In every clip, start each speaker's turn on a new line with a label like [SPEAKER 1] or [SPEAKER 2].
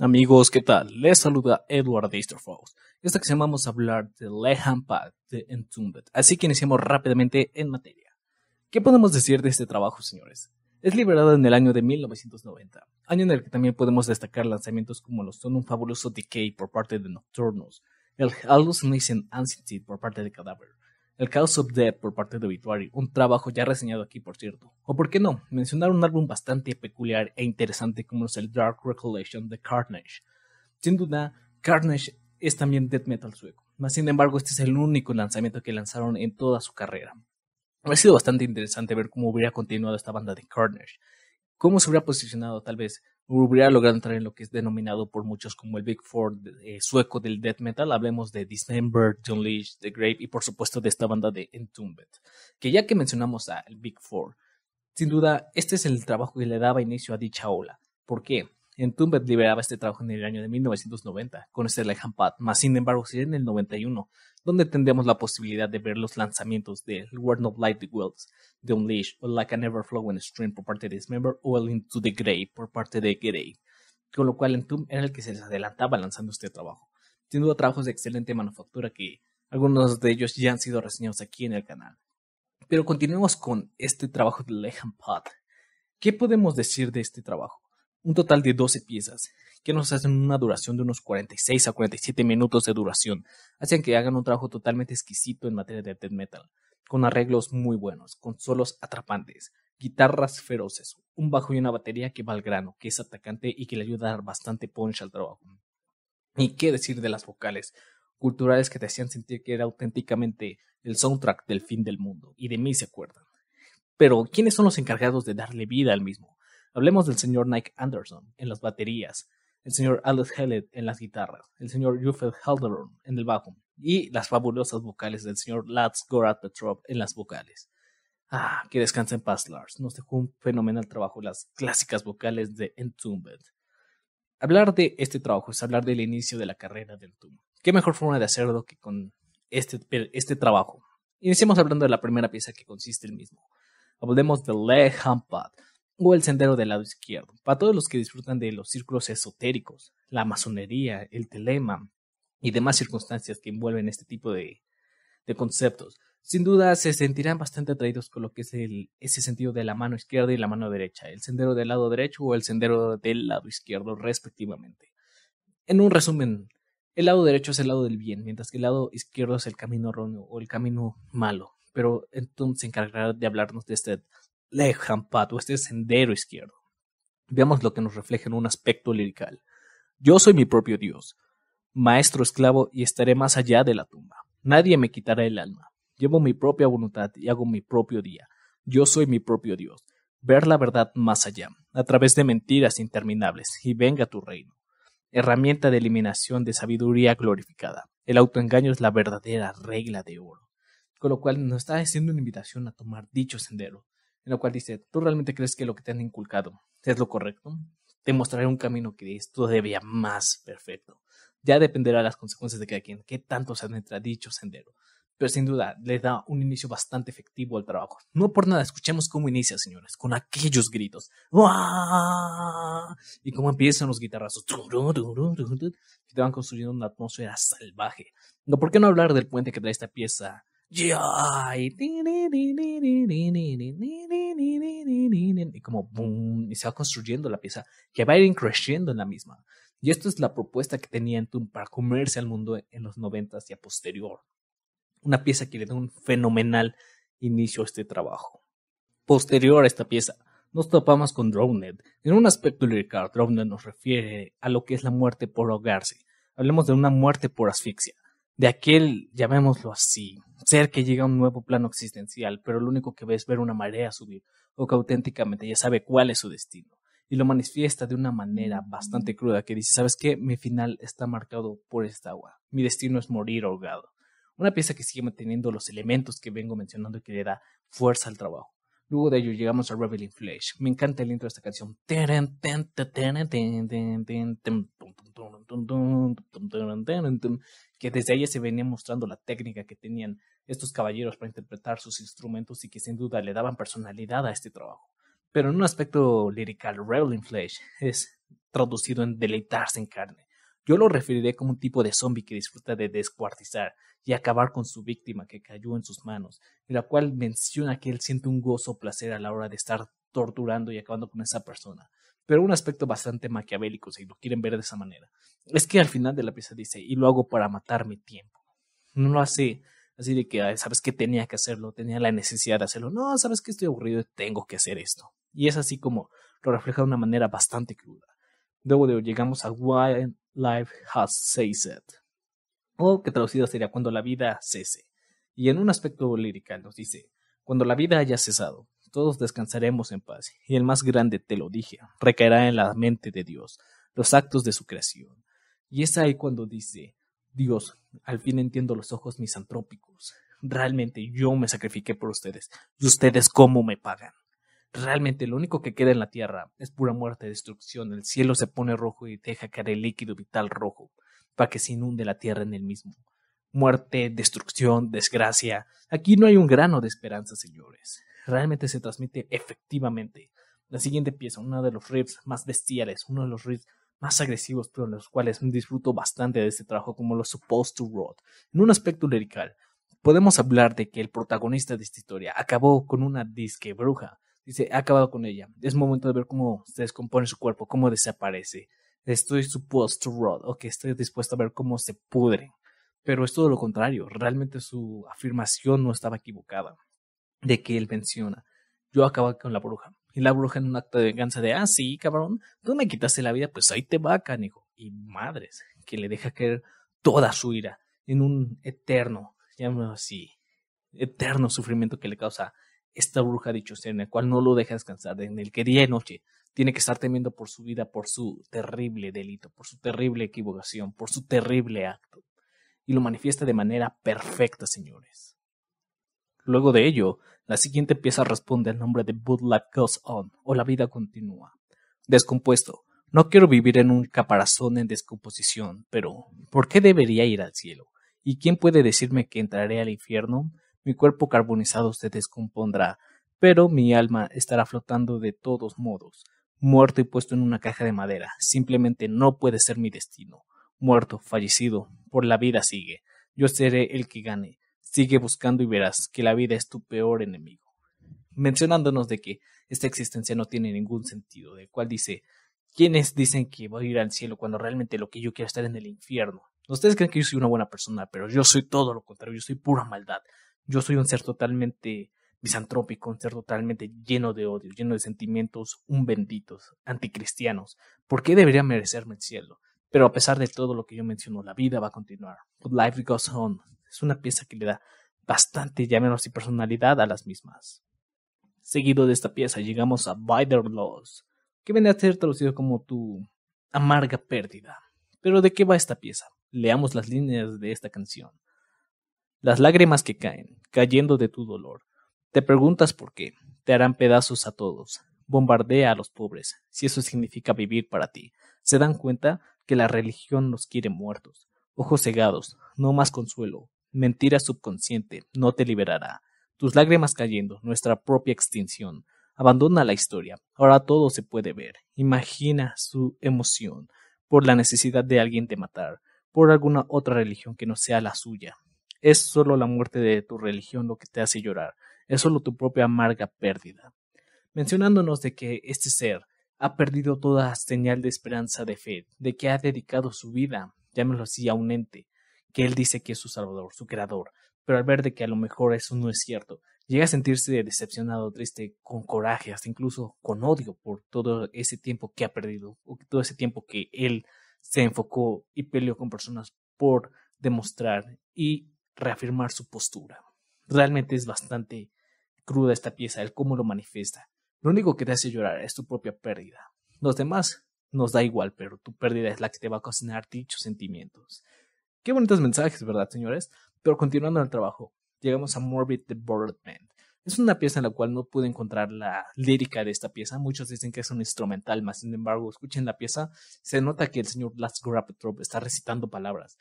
[SPEAKER 1] Amigos, ¿qué tal? Les saluda Edward Easterfalls. Esta que vamos a hablar de Lehman Path de Entombed. Así que iniciamos rápidamente en materia. ¿Qué podemos decir de este trabajo, señores? Es liberado en el año de 1990, año en el que también podemos destacar lanzamientos como los son un fabuloso Decay por parte de Nocturnos, el Hallucination Ancient por parte de Cadaver, el Chaos of Death por parte de Obituary, un trabajo ya reseñado aquí por cierto. O por qué no, mencionar un álbum bastante peculiar e interesante como es el Dark Recollection de Carnage. Sin duda, Carnage es también death metal sueco, mas sin embargo este es el único lanzamiento que lanzaron en toda su carrera. Ha sido bastante interesante ver cómo hubiera continuado esta banda de Carnage, cómo se hubiera posicionado tal vez hubiera logrado entrar en lo que es denominado por muchos como el Big Four eh, sueco del death metal. Hablemos de December, John The Grave y por supuesto de esta banda de Entombed. Que ya que mencionamos al Big Four, sin duda este es el trabajo que le daba inicio a dicha ola. ¿Por qué? Entombed liberaba este trabajo en el año de 1990 con este legend Pad, más sin embargo sería en el 91, donde tendríamos la posibilidad de ver los lanzamientos de World of Light the Worlds, The Unleash, o Like an never Flowing Stream por parte de Dismember o El Into the Grey por parte de Grey, con lo cual Entombed era el que se les adelantaba lanzando este trabajo. siendo trabajos de excelente manufactura que algunos de ellos ya han sido reseñados aquí en el canal. Pero continuemos con este trabajo de legend Pad. ¿Qué podemos decir de este trabajo? un total de 12 piezas, que nos hacen una duración de unos 46 a 47 minutos de duración, hacen que hagan un trabajo totalmente exquisito en materia de death metal, con arreglos muy buenos, con solos atrapantes, guitarras feroces, un bajo y una batería que va al grano, que es atacante y que le ayuda a dar bastante punch al trabajo. Y qué decir de las vocales, culturales que te hacían sentir que era auténticamente el soundtrack del fin del mundo, y de mí se acuerdan. Pero, ¿quiénes son los encargados de darle vida al mismo? Hablemos del señor Nike Anderson en las baterías, el señor Alex Hellet en las guitarras, el señor Jufel Halderon en el bajo y las fabulosas vocales del señor Lats Gorat Petrov en las vocales. Ah, que descansen en paz, Lars. Nos dejó un fenomenal trabajo las clásicas vocales de Entombed. Hablar de este trabajo es hablar del inicio de la carrera de Entombed. ¿Qué mejor forma de hacerlo que con este, este trabajo? Iniciemos hablando de la primera pieza que consiste el mismo. Hablemos de Le Hampad o el sendero del lado izquierdo. Para todos los que disfrutan de los círculos esotéricos, la masonería, el telema y demás circunstancias que envuelven este tipo de, de conceptos, sin duda se sentirán bastante atraídos con lo que es ese sentido de la mano izquierda y la mano derecha, el sendero del lado derecho o el sendero del lado izquierdo respectivamente. En un resumen, el lado derecho es el lado del bien, mientras que el lado izquierdo es el camino erróneo o el camino malo, pero entonces se encargará de hablarnos de este Lejan Pato, este sendero izquierdo. Veamos lo que nos refleja en un aspecto lirical. Yo soy mi propio Dios, maestro esclavo y estaré más allá de la tumba. Nadie me quitará el alma. Llevo mi propia voluntad y hago mi propio día. Yo soy mi propio Dios. Ver la verdad más allá, a través de mentiras interminables, y venga tu reino. Herramienta de eliminación de sabiduría glorificada. El autoengaño es la verdadera regla de oro. Con lo cual nos está haciendo una invitación a tomar dicho sendero, en lo cual dice, ¿tú realmente crees que lo que te han inculcado es lo correcto? Te mostraré un camino que es todavía más perfecto. Ya dependerá de las consecuencias de cada quien, qué tanto se adentra a dicho sendero. Pero sin duda le da un inicio bastante efectivo al trabajo. No por nada, escuchemos cómo inicia, señores, con aquellos gritos. Y cómo empiezan los guitarrazos. Que te van construyendo una atmósfera salvaje. ¿por qué no hablar del puente que trae esta pieza y como boom, y se va construyendo la pieza que va a ir creciendo en la misma. Y esto es la propuesta que tenía Entum para comerse al mundo en los noventas y a posterior. Una pieza que le da un fenomenal inicio a este trabajo. Posterior a esta pieza, nos topamos con Drowned. En un aspecto lirical, Drowned nos refiere a lo que es la muerte por ahogarse. Hablemos de una muerte por asfixia de aquel, llamémoslo así, ser que llega a un nuevo plano existencial, pero lo único que ve es ver una marea subir, o que auténticamente ya sabe cuál es su destino, y lo manifiesta de una manera bastante cruda que dice, ¿sabes qué? Mi final está marcado por esta agua, mi destino es morir ahogado. Una pieza que sigue manteniendo los elementos que vengo mencionando y que le da fuerza al trabajo. Luego de ello llegamos a Reveling Flesh. Me encanta el intro de esta canción. Que desde ahí se venía mostrando la técnica que tenían estos caballeros para interpretar sus instrumentos y que sin duda le daban personalidad a este trabajo. Pero en un aspecto lirical, Reveling Flesh es traducido en deleitarse en carne. Yo lo referiré como un tipo de zombie que disfruta de descuartizar y acabar con su víctima que cayó en sus manos, y la cual menciona que él siente un gozo o placer a la hora de estar torturando y acabando con esa persona. Pero un aspecto bastante maquiavélico, si lo quieren ver de esa manera, es que al final de la pieza dice, y lo hago para matar mi tiempo. No lo hace así de que, sabes que tenía que hacerlo, tenía la necesidad de hacerlo. No, sabes que estoy aburrido, y tengo que hacer esto. Y es así como lo refleja de una manera bastante cruda. Luego de, llegamos a Life Has Ceased, o que traducido sería Cuando la vida cese. Y en un aspecto lírico nos dice, Cuando la vida haya cesado, todos descansaremos en paz, y el más grande, te lo dije, recaerá en la mente de Dios, los actos de su creación. Y es ahí cuando dice, Dios, al fin entiendo los ojos misantrópicos. Realmente yo me sacrifiqué por ustedes. ¿Y ustedes cómo me pagan? Realmente lo único que queda en la tierra es pura muerte y destrucción. El cielo se pone rojo y deja caer el líquido vital rojo para que se inunde la tierra en el mismo. Muerte, destrucción, desgracia. Aquí no hay un grano de esperanza, señores. Realmente se transmite efectivamente. La siguiente pieza, uno de los riffs más bestiales, uno de los riffs más agresivos, pero en los cuales disfruto bastante de este trabajo, como lo Supposed to Rot. En un aspecto lirical, podemos hablar de que el protagonista de esta historia acabó con una disque bruja dice, ha acabado con ella. Es momento de ver cómo se descompone su cuerpo, cómo desaparece. Estoy supuesto rod, o estoy dispuesto a ver cómo se pudre. Pero es todo lo contrario, realmente su afirmación no estaba equivocada. De que él menciona, yo acabo con la bruja. Y la bruja en un acto de venganza de, ah, sí, cabrón, tú me quitaste la vida, pues ahí te va, canijo. Y madres, que le deja caer toda su ira en un eterno, llámelo así, eterno sufrimiento que le causa esta bruja dicho ser en el cual no lo deja descansar, en el que día y noche tiene que estar temiendo por su vida, por su terrible delito, por su terrible equivocación, por su terrible acto. Y lo manifiesta de manera perfecta, señores. Luego de ello, la siguiente pieza responde al nombre de But Goes On o La vida continúa. Descompuesto. No quiero vivir en un caparazón en descomposición, pero ¿por qué debería ir al cielo? ¿Y quién puede decirme que entraré al infierno? Mi cuerpo carbonizado se descompondrá, pero mi alma estará flotando de todos modos, muerto y puesto en una caja de madera. Simplemente no puede ser mi destino. Muerto, fallecido, por la vida sigue. Yo seré el que gane. Sigue buscando y verás que la vida es tu peor enemigo. Mencionándonos de que esta existencia no tiene ningún sentido, del cual dice ¿Quiénes dicen que voy a ir al cielo cuando realmente lo que yo quiero es estar en el infierno? Ustedes creen que yo soy una buena persona, pero yo soy todo lo contrario, yo soy pura maldad. Yo soy un ser totalmente misantrópico, un ser totalmente lleno de odio, lleno de sentimientos un benditos, anticristianos. ¿Por qué debería merecerme el cielo? Pero a pesar de todo lo que yo menciono, la vida va a continuar. But life goes on. Es una pieza que le da bastante, ya y personalidad a las mismas. Seguido de esta pieza llegamos a Their Laws, que viene a ser traducido como tu amarga pérdida. Pero ¿de qué va esta pieza? Leamos las líneas de esta canción las lágrimas que caen, cayendo de tu dolor. Te preguntas por qué, te harán pedazos a todos, bombardea a los pobres, si eso significa vivir para ti. Se dan cuenta que la religión los quiere muertos, ojos cegados, no más consuelo, mentira subconsciente, no te liberará. Tus lágrimas cayendo, nuestra propia extinción. Abandona la historia, ahora todo se puede ver. Imagina su emoción por la necesidad de alguien de matar, por alguna otra religión que no sea la suya, es solo la muerte de tu religión lo que te hace llorar, es solo tu propia amarga pérdida. Mencionándonos de que este ser ha perdido toda señal de esperanza de fe, de que ha dedicado su vida, llámelo así, a un ente, que él dice que es su salvador, su creador, pero al ver de que a lo mejor eso no es cierto, llega a sentirse decepcionado, triste, con coraje, hasta incluso con odio por todo ese tiempo que ha perdido, o todo ese tiempo que él se enfocó y peleó con personas por demostrar y reafirmar su postura. Realmente es bastante cruda esta pieza, el cómo lo manifiesta. Lo único que te hace llorar es tu propia pérdida. Los demás nos da igual, pero tu pérdida es la que te va a cocinar dichos sentimientos. Qué bonitos mensajes, ¿verdad, señores? Pero continuando el trabajo, llegamos a Morbid the Es una pieza en la cual no pude encontrar la lírica de esta pieza. Muchos dicen que es un instrumental, más sin embargo, escuchen la pieza. Se nota que el señor Last Grapetrop está recitando palabras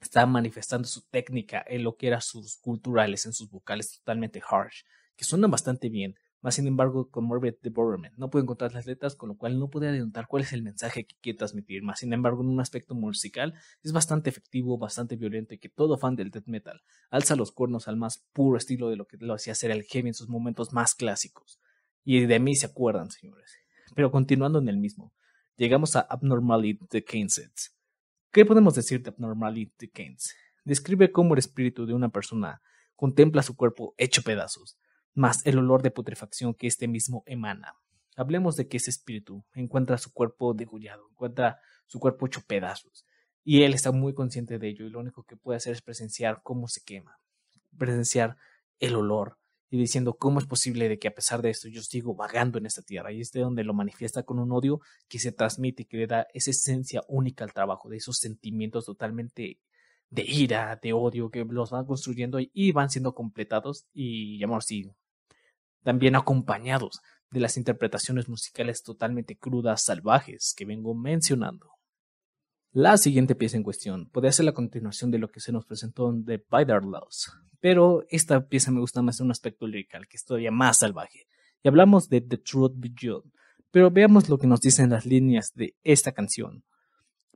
[SPEAKER 1] está manifestando su técnica en lo que eran sus culturales, en sus vocales totalmente harsh, que suenan bastante bien. Más sin embargo, con Morbid the no puedo encontrar las letras, con lo cual no pude adelantar cuál es el mensaje que quiere transmitir. Más sin embargo, en un aspecto musical, es bastante efectivo, bastante violento y que todo fan del death metal alza los cuernos al más puro estilo de lo que lo hacía hacer el heavy en sus momentos más clásicos. Y de mí se acuerdan, señores. Pero continuando en el mismo, llegamos a Abnormality the Kainsets ¿Qué podemos decir de Abnormality Keynes? Describe cómo el espíritu de una persona contempla su cuerpo hecho pedazos, más el olor de putrefacción que éste mismo emana. Hablemos de que ese espíritu encuentra su cuerpo degollado, encuentra su cuerpo hecho pedazos, y él está muy consciente de ello, y lo único que puede hacer es presenciar cómo se quema, presenciar el olor, y diciendo cómo es posible de que a pesar de esto yo sigo vagando en esta tierra. Y es de donde lo manifiesta con un odio que se transmite, y que le da esa esencia única al trabajo, de esos sentimientos totalmente de ira, de odio, que los van construyendo y van siendo completados y, llamémoslo así, también acompañados de las interpretaciones musicales totalmente crudas, salvajes, que vengo mencionando. La siguiente pieza en cuestión podría ser la continuación de lo que se nos presentó en The Bider Laws, pero esta pieza me gusta más en un aspecto lyrical, que es todavía más salvaje. Y hablamos de The Truth Beyond, pero veamos lo que nos dicen las líneas de esta canción.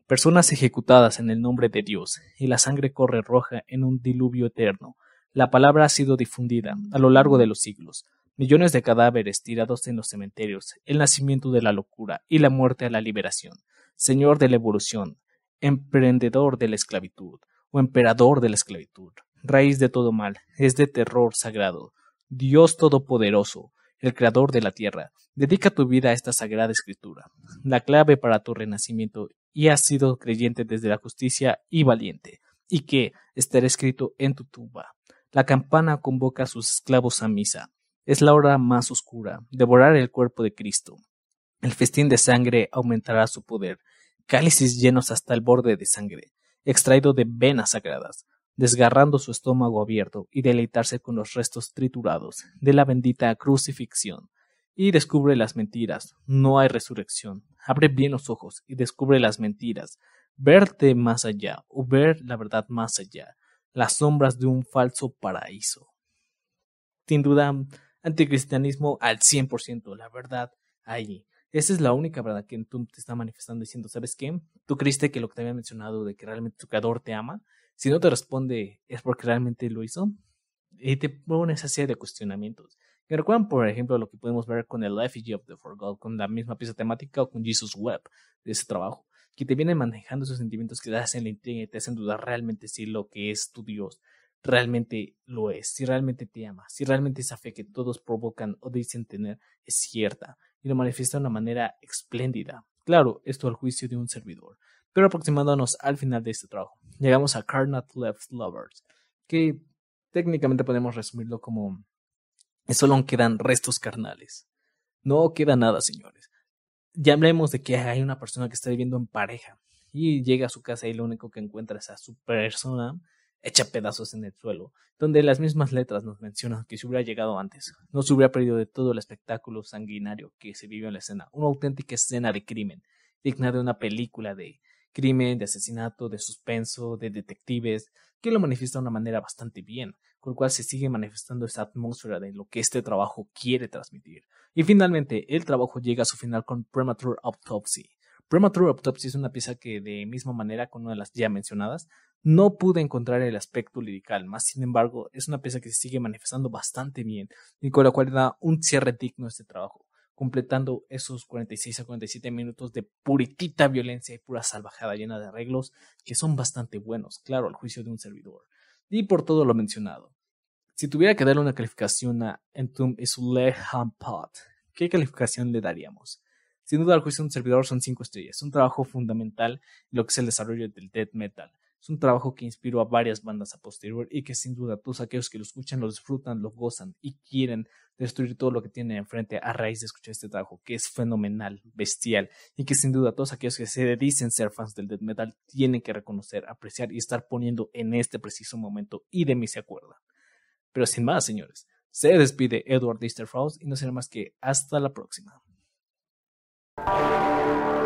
[SPEAKER 1] Personas ejecutadas en el nombre de Dios, y la sangre corre roja en un diluvio eterno. La palabra ha sido difundida a lo largo de los siglos. Millones de cadáveres tirados en los cementerios, el nacimiento de la locura y la muerte a la liberación. Señor de la evolución, emprendedor de la esclavitud, o emperador de la esclavitud, raíz de todo mal, es de terror sagrado, Dios Todopoderoso, el Creador de la Tierra, dedica tu vida a esta sagrada escritura, la clave para tu renacimiento, y has sido creyente desde la justicia y valiente, y que estará escrito en tu tumba. La campana convoca a sus esclavos a misa. Es la hora más oscura, devorar el cuerpo de Cristo. El festín de sangre aumentará su poder cálices llenos hasta el borde de sangre, extraído de venas sagradas, desgarrando su estómago abierto y deleitarse con los restos triturados de la bendita crucifixión. Y descubre las mentiras, no hay resurrección. Abre bien los ojos y descubre las mentiras. Verte más allá o ver la verdad más allá, las sombras de un falso paraíso. Sin duda, anticristianismo al 100%, la verdad ahí. Esa es la única verdad que tú te está manifestando diciendo, ¿sabes qué? Tú creíste que lo que te había mencionado de que realmente tu creador te ama, si no te responde es porque realmente lo hizo, y te pone esa serie de cuestionamientos. ¿Me recuerdan, por ejemplo, lo que podemos ver con el Effigy of the Forgotten, con la misma pieza temática o con Jesus Web de ese trabajo? Que te viene manejando esos sentimientos que te hacen la intriga y te hacen dudar realmente si lo que es tu Dios realmente lo es, si realmente te ama, si realmente esa fe que todos provocan o dicen tener es cierta y lo manifiesta de una manera espléndida. Claro, esto al juicio de un servidor. Pero aproximándonos al final de este trabajo, llegamos a Carnot Left Lovers, que técnicamente podemos resumirlo como solo quedan restos carnales. No queda nada, señores. Ya hablemos de que hay una persona que está viviendo en pareja y llega a su casa y lo único que encuentra es a su persona echa pedazos en el suelo, donde las mismas letras nos mencionan que si hubiera llegado antes, no se hubiera perdido de todo el espectáculo sanguinario que se vivió en la escena, una auténtica escena de crimen, digna de una película de crimen, de asesinato, de suspenso, de detectives, que lo manifiesta de una manera bastante bien, con lo cual se sigue manifestando esa atmósfera de lo que este trabajo quiere transmitir. Y finalmente, el trabajo llega a su final con Premature Autopsy, Premature Autopsy es una pieza que, de misma manera con una de las ya mencionadas, no pude encontrar el aspecto lirical, más sin embargo, es una pieza que se sigue manifestando bastante bien y con la cual da un cierre digno a este trabajo, completando esos 46 a 47 minutos de puritita violencia y pura salvajada llena de arreglos que son bastante buenos, claro, al juicio de un servidor. Y por todo lo mencionado, si tuviera que darle una calificación a Entum Le Pot, ¿qué calificación le daríamos? Sin duda, el juicio de un servidor son cinco estrellas. Es un trabajo fundamental en lo que es el desarrollo del death metal. Es un trabajo que inspiró a varias bandas a posterior y que sin duda todos aquellos que lo escuchan lo disfrutan, lo gozan y quieren destruir todo lo que tienen enfrente a raíz de escuchar este trabajo, que es fenomenal, bestial y que sin duda todos aquellos que se dicen ser fans del death metal tienen que reconocer, apreciar y estar poniendo en este preciso momento y de mí se acuerda. Pero sin más, señores, se despide Edward Easterfrost y no será más que hasta la próxima. Música